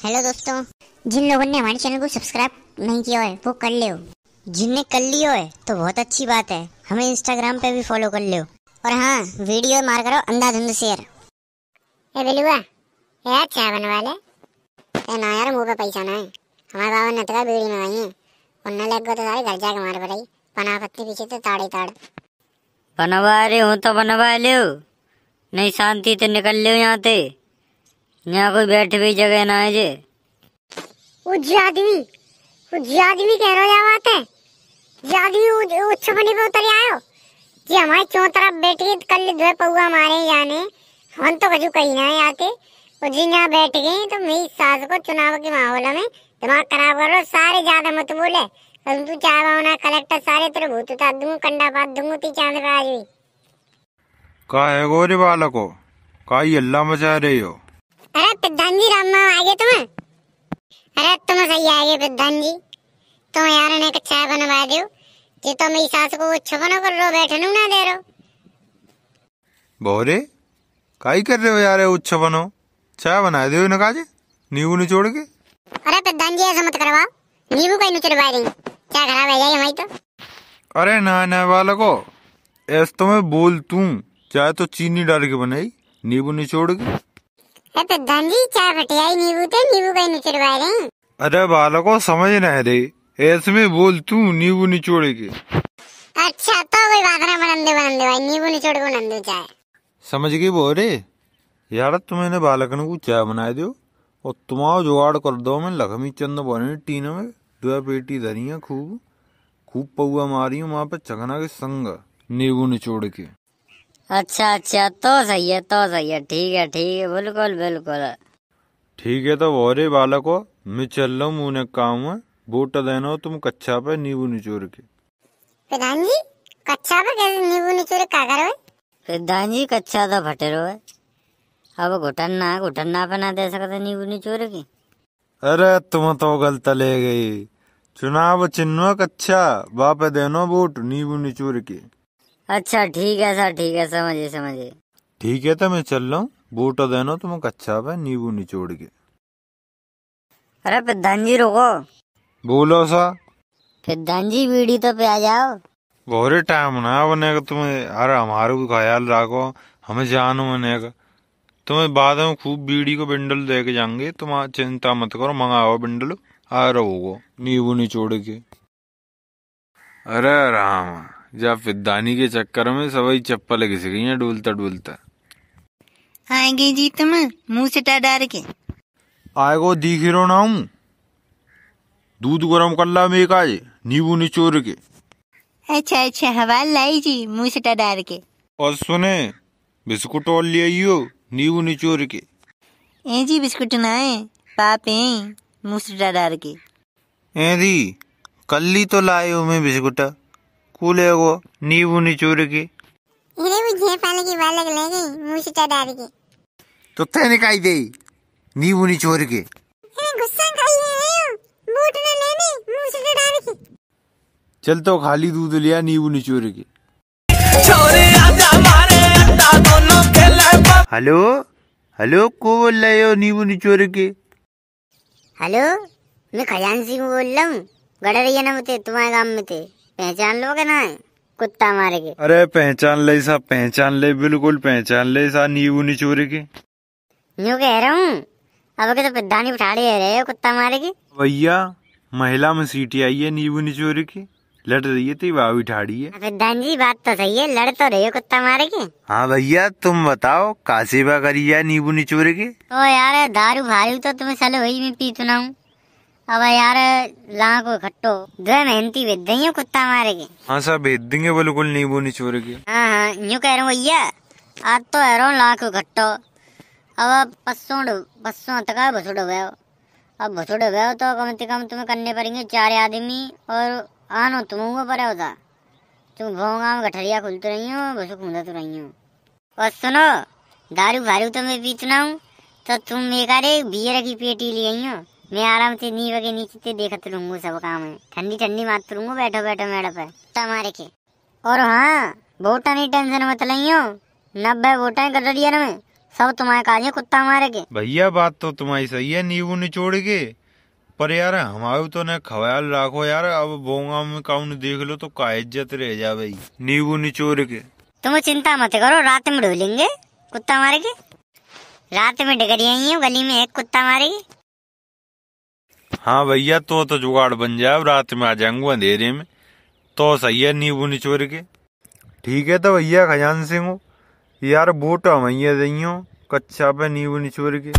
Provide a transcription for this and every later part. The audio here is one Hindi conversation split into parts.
हेलो दोस्तों जिन लोगों ने हमारे चैनल को सब्सक्राइब नहीं किया है वो कर लियो जिनने कर लियो है तो बहुत अच्छी बात है हमें इंस्टाग्राम पे भी फॉलो कर लियो और हाँ वीडियो मार करो अंधाधुंध शेयर ए बिलुआ यार अच्छा बनवा ले ए ना यार मुंह पे पैसा ना है हमारे बाबा ने तो बीड़ी मंगाई है लग तो घर जाके मार पड़ाई पत्ती पीछे तो ताड़ बनवा रहे हो तो बनवा लियो नहीं शांति तो निकल लियो यहाँ से यहाँ कोई बैठ भी जगह ना है जे उजी आदमी उजी आदमी कह रहे हो बात है जी आदमी उच्च बनी पे उतर आयो जी हमारे चौं तरफ बैठ गए कल धोए पौआ मारे जाने हम तो कजू कहीं ना आते उजी यहाँ बैठ गए तो मेरी सास को चुनाव के माहौल में दिमाग खराब कर लो सारे ज्यादा मत बोले तू चाह बना कलेक्टर सारे तेरे भूत उतार दूंगा कंडा पात दूंगा ती चांद पे आ जाई का है गोरी बालको का ये अल्लाह मचा रही हो अरे प्रधान जी राम आ गए तुम अरे तुम तो सही आ गए प्रधान जी तो यार ने चाय बनवा दियो जे तो मेरी सास को छुपनो कर रो बैठन ना दे रो बोरे काई कर रहे हो यार उच्छ बनो चाय बना दियो ना काजे नींबू छोड़ के अरे प्रधान जी ऐसा मत करवा नींबू कहीं चढ़वा रही क्या खराब है जाए हमारी तो अरे ना ना वाला को ऐसा तो मैं बोल तू चाय तो चीनी डाल के बनाई नींबू निचोड़ के प्रधान तो जी चाय बटियाई नींबू तो नींबू का निचड़वा रहे अरे बालको समझ नहीं रही ऐसे बोल तू नींबू निचोड़ेगी अच्छा तो कोई बात ना बनंदे बनंदे भाई नींबू निचोड़ को नंदू चाय समझ गई रे यार तुमने बालकन को चाय बना दियो और तुम्हारा जुगाड़ कर दो मैं लक्ष्मी चंद बने टीन में दो पेटी धनिया खूब खूब पौआ मारियो हूँ वहाँ पे चकना के संग नींबू निचोड़ के अच्छा अच्छा तो सही है तो सही है ठीक है ठीक है बिल्कुल बिल्कुल ठीक है तो वोरे हो मैं चल रहा हूँ उन्हें काम है बोट देना हो तुम कच्चा पे नींबू निचोर के प्रधान जी कच्छा पे कैसे नींबू निचोर का करो प्रधान जी कच्छा तो फटे रो है अब घुटन ना घुटन ना पे ना दे सकते नींबू निचोर के अरे तुम तो गलत ले गई चुनाव चिन्ह कच्चा बाप देनो बूट नींबू निचोर के अच्छा ठीक है सर ठीक है समझिए समझिए ठीक है तो मैं चल रहा हूँ बूटा देना तुम तो अच्छा पे नींबू निचोड़ के अरे प्रधान जी रुको बोलो सा प्रधान जी बीड़ी तो पे आ जाओ भोरे टाइम ना बने का तुम्हें अरे हमारे को ख्याल रखो हमें जान का तुम्हें बाद में खूब बीड़ी को बिंडल दे के जाएंगे तुम चिंता मत करो मंगाओ बिंडल आ रहोगो नींबू निचोड़ के अरे राम जा फिदानी के चक्कर में सबई चप्पल घिस गई है डूलता डूलता आएंगे जी तुम तो मुंह से टा डार के आएगो दिख रो ना हूँ दूध गरम कर ला मेक आज नींबू निचोर के अच्छा अच्छा हवा लाई जी मुंह से टा डार के और सुने बिस्कुट और ले हो नींबू निचोर के ए जी बिस्कुट ना है पापे मुंह से टा डार के ए दी कल ही तो लाए हो मैं बिस्कुटा ಕೂಲೆಗೋ ನೀವು ನಿಚೂರಿಗೆ ಇರೇವು ಜೇಪಾಲಗಿ ಬಾಲಗಲಗಿ ಮೂಸಿಟಡಾರಿಗೆ ತುತ್ತೇನೆ ಕಾಯ್ದೆ ನೀವು ನಿಚೂರಿಗೆ चल तो खाली दूध लिया नींबू दोनों खेले हेलो हेलो को बोल रहे हो नींबू निचोर के हेलो मैं खजान सिंह बोल रहा हूँ गड़ा रही ना मुझे तुम्हारे काम में थे पहचान लोगे ना कुत्ता मारे के अरे पहचान ले सा पहचान ले बिल्कुल पहचान ले सा नींबू चोरी के न्यू कह रहा हूँ अब के तो दानी रही है रहे कुत्ता मारे की भैया महिला में सीटी आई है नींबू चोरी की लड़ रही है तेरी भाभी ठाड़ी है विद्वान जी बात तो सही है लड़ तो रही हो कुत्ता मारे के हाँ भैया तुम बताओ कासेबा करी है नींबू निचोरे की ओ यार दारू भारी तो तुम्हें साले वही में पी हूँ अब यार ला को खट्टो दो मेहनती भेज देंगे कुत्ता मारे के हाँ सर भेज देंगे बिल्कुल नींबू चोरे के हाँ हाँ यू कह रहा हूँ भैया आज तो है रहा लाख खट्टो अब पसोड़ पसों तक भसुड़ गए अब भसुड़ गए तो कम से कम तुम्हें करने पड़ेंगे चार आदमी और आनो तुम को पर होता तुम भोंगा में गठरिया खुलते रही हो भसु खूंदा तो रही हूँ और सुनो दारू भारू तो मैं पीतना हूँ तो तुम एक अरे बियर की पेटी ले आई हो मैं आराम से नी के नीचे से देखते रहूंगा सब काम है ठंडी ठंडी मात रहूंगा बैठो बैठो मैडम पर तमारे के और हाँ वोटा नहीं टेंशन मत लियो नब्बे वोटा कर रही में सब तुम्हारे काज है कुत्ता मारे के भैया बात तो तुम्हारी सही है नींबू निचोड़ के पर यार हमारे तो ना ख्याल रखो यार अब बोंगा में काउन देख लो तो का इज्जत रह जा भाई नींबू निचोड़ के तुम चिंता मत करो रात में ढोलेंगे कुत्ता मारे के रात में डगरी आई ही गली में एक कुत्ता मारेगी हाँ भैया तो तो जुगाड़ बन जाए रात में आ जाऊंगा अंधेरे में तो सही है नींबू निचोर के ठीक है तो भैया खजान सिंह यार वोट भैया दही हो कच्चा पे नींबू निचोर के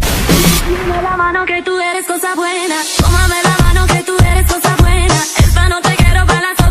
तू